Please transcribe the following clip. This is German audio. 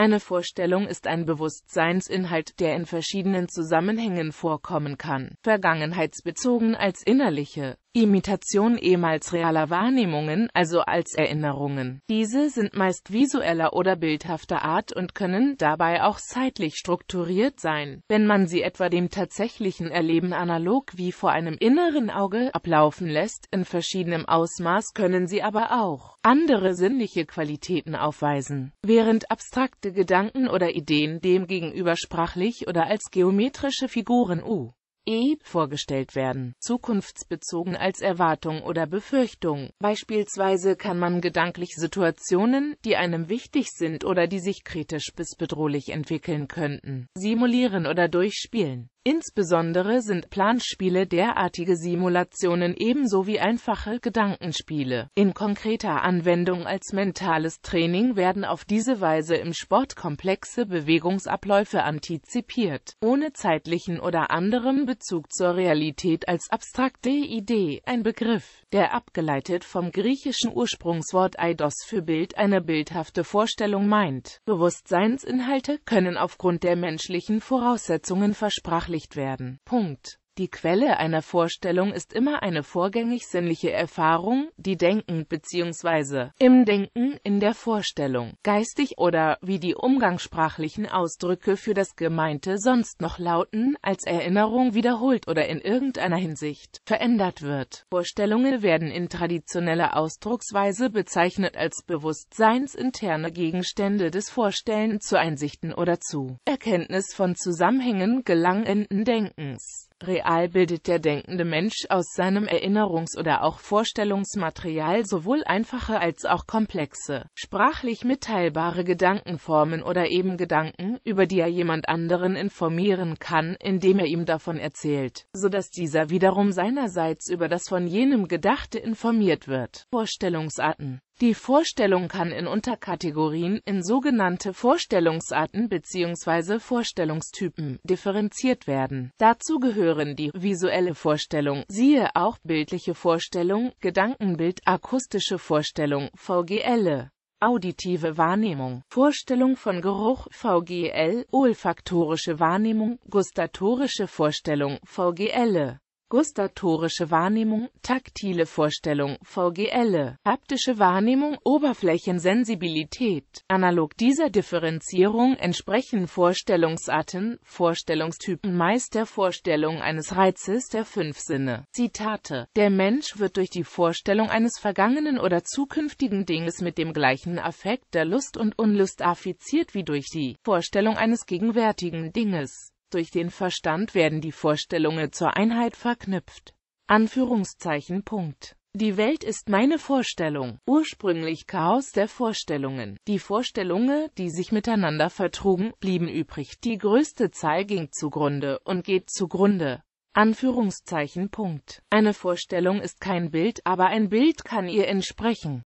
Eine Vorstellung ist ein Bewusstseinsinhalt, der in verschiedenen Zusammenhängen vorkommen kann, vergangenheitsbezogen als innerliche Imitation ehemals realer Wahrnehmungen, also als Erinnerungen. Diese sind meist visueller oder bildhafter Art und können dabei auch zeitlich strukturiert sein. Wenn man sie etwa dem tatsächlichen Erleben analog wie vor einem inneren Auge ablaufen lässt, in verschiedenem Ausmaß können sie aber auch andere sinnliche Qualitäten aufweisen. Während abstrakte Gedanken oder Ideen demgegenüber sprachlich oder als geometrische Figuren u uh, e vorgestellt werden, zukunftsbezogen als Erwartung oder Befürchtung. Beispielsweise kann man gedanklich Situationen, die einem wichtig sind oder die sich kritisch bis bedrohlich entwickeln könnten, simulieren oder durchspielen. Insbesondere sind Planspiele derartige Simulationen ebenso wie einfache Gedankenspiele. In konkreter Anwendung als mentales Training werden auf diese Weise im Sport komplexe Bewegungsabläufe antizipiert, ohne zeitlichen oder anderem Bezug zur Realität als abstrakte Idee, ein Begriff der abgeleitet vom griechischen Ursprungswort eidos für Bild eine bildhafte Vorstellung meint. Bewusstseinsinhalte können aufgrund der menschlichen Voraussetzungen versprachlicht werden. Punkt die Quelle einer Vorstellung ist immer eine vorgängig sinnliche Erfahrung, die Denken bzw. im Denken in der Vorstellung, geistig oder, wie die umgangssprachlichen Ausdrücke für das Gemeinte sonst noch lauten, als Erinnerung wiederholt oder in irgendeiner Hinsicht verändert wird. Vorstellungen werden in traditioneller Ausdrucksweise bezeichnet als bewusstseinsinterne Gegenstände des Vorstellen zu Einsichten oder zu Erkenntnis von Zusammenhängen gelangenden Denkens. Real bildet der denkende Mensch aus seinem Erinnerungs- oder auch Vorstellungsmaterial sowohl einfache als auch komplexe, sprachlich mitteilbare Gedankenformen oder eben Gedanken, über die er jemand anderen informieren kann, indem er ihm davon erzählt, so dass dieser wiederum seinerseits über das von jenem Gedachte informiert wird. Vorstellungsarten die Vorstellung kann in Unterkategorien, in sogenannte Vorstellungsarten bzw. Vorstellungstypen, differenziert werden. Dazu gehören die visuelle Vorstellung, siehe auch bildliche Vorstellung, Gedankenbild, akustische Vorstellung, VGL, auditive Wahrnehmung, Vorstellung von Geruch, VGL, olfaktorische Wahrnehmung, gustatorische Vorstellung, VGL gustatorische Wahrnehmung, taktile Vorstellung, VGL, haptische Wahrnehmung, Oberflächensensibilität. Analog dieser Differenzierung entsprechen Vorstellungsarten, Vorstellungstypen meist der Vorstellung eines Reizes der fünf Sinne. Zitate Der Mensch wird durch die Vorstellung eines vergangenen oder zukünftigen Dinges mit dem gleichen Affekt der Lust und Unlust affiziert wie durch die Vorstellung eines gegenwärtigen Dinges. Durch den Verstand werden die Vorstellungen zur Einheit verknüpft. Anführungszeichen Punkt. Die Welt ist meine Vorstellung, ursprünglich Chaos der Vorstellungen. Die Vorstellungen, die sich miteinander vertrugen, blieben übrig. Die größte Zahl ging zugrunde und geht zugrunde. Anführungszeichen Punkt. Eine Vorstellung ist kein Bild, aber ein Bild kann ihr entsprechen.